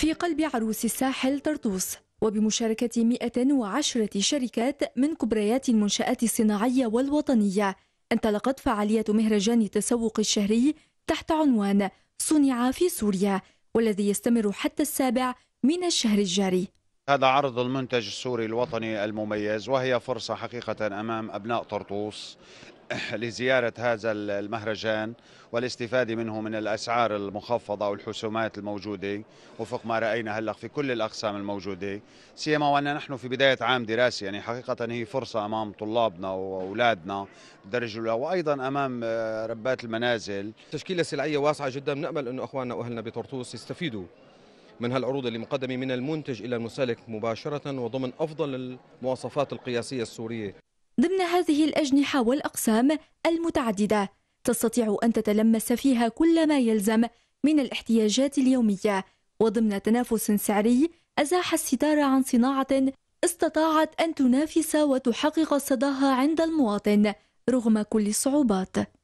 في قلب عروس الساحل طرطوس وبمشاركة 110 شركات من كبريات المنشآت الصناعية والوطنية انطلقت فعالية مهرجان التسوق الشهري تحت عنوان صنع في سوريا والذي يستمر حتى السابع من الشهر الجاري هذا عرض المنتج السوري الوطني المميز وهي فرصة حقيقة أمام أبناء طرطوس لزيارة هذا المهرجان والاستفادة منه من الأسعار المخفضة والحسومات الموجودة وفق ما رأينا هلأ في كل الأقسام الموجودة سيما وأن نحن في بداية عام دراسي يعني حقيقة هي فرصة أمام طلابنا وأولادنا بالدرجة الأولى وأيضا أمام آه، ربات المنازل تشكيلة سلعية واسعة جدا نأمل أن أخواننا وأهلنا بطرطوس يستفيدوا من هالعروض اللي مقدمة من المنتج إلى المسالك مباشرة وضمن أفضل المواصفات القياسية السورية ضمن هذه الأجنحة والأقسام المتعددة تستطيع أن تتلمس فيها كل ما يلزم من الاحتياجات اليومية وضمن تنافس سعري أزاح الستار عن صناعة استطاعت أن تنافس وتحقق صداها عند المواطن رغم كل الصعوبات